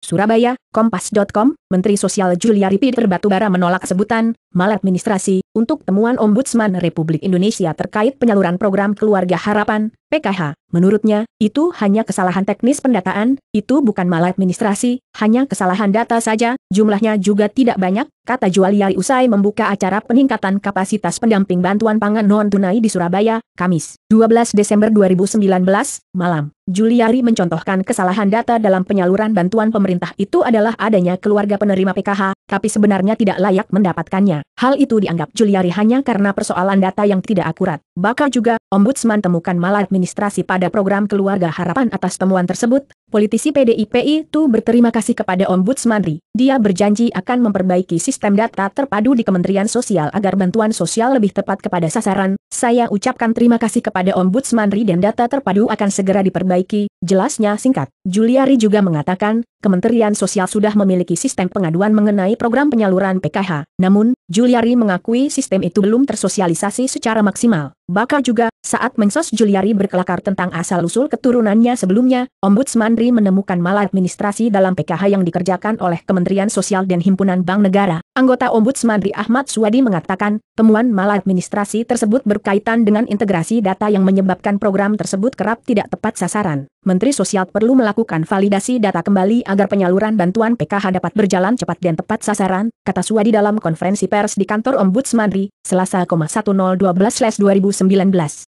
Surabaya, Kompas.com, Menteri Sosial Juliari Peter Batubara menolak sebutan maladministrasi untuk temuan Ombudsman Republik Indonesia terkait penyaluran program Keluarga Harapan PKH, menurutnya, itu hanya kesalahan teknis pendataan, itu bukan maladministrasi, hanya kesalahan data saja, jumlahnya juga tidak banyak, kata Jualiari usai membuka acara peningkatan kapasitas pendamping bantuan pangan non-tunai di Surabaya, Kamis, 12 Desember 2019, malam. Juliari mencontohkan kesalahan data dalam penyaluran bantuan pemerintah itu adalah adanya keluarga penerima PKH, tapi sebenarnya tidak layak mendapatkannya. Hal itu dianggap Juliari hanya karena persoalan data yang tidak akurat. Bakal juga, Ombudsman temukan maladministrasi administrasi pada program Keluarga Harapan atas temuan tersebut, politisi PDIP itu berterima kasih kepada Ombudsman RI. Dia berjanji akan memperbaiki sistem data terpadu di Kementerian Sosial agar bantuan sosial lebih tepat kepada sasaran. Saya ucapkan terima kasih kepada Ombudsman RI dan data terpadu akan segera diperbaiki, jelasnya singkat. Juliari juga mengatakan, Kementerian Sosial sudah memiliki sistem pengaduan mengenai program penyaluran PKH, namun, Juliari mengakui sistem itu belum tersosialisasi secara maksimal. Bahkan juga, saat Mensos Juliari berkelakar tentang asal-usul keturunannya sebelumnya, Ombudsman RI menemukan maladministrasi dalam PKH yang dikerjakan oleh Kementerian Sosial dan Himpunan Bank Negara. Anggota Ombudsman RI Ahmad Suwadi mengatakan, temuan maladministrasi tersebut berkaitan dengan integrasi data yang menyebabkan program tersebut kerap tidak tepat sasaran. Menteri Sosial perlu melakukan validasi data kembali agar penyaluran bantuan PKH dapat berjalan cepat dan tepat sasaran, kata Suwadi dalam konferensi pers di kantor Ombudsman RI, Selasa, 1012-2019.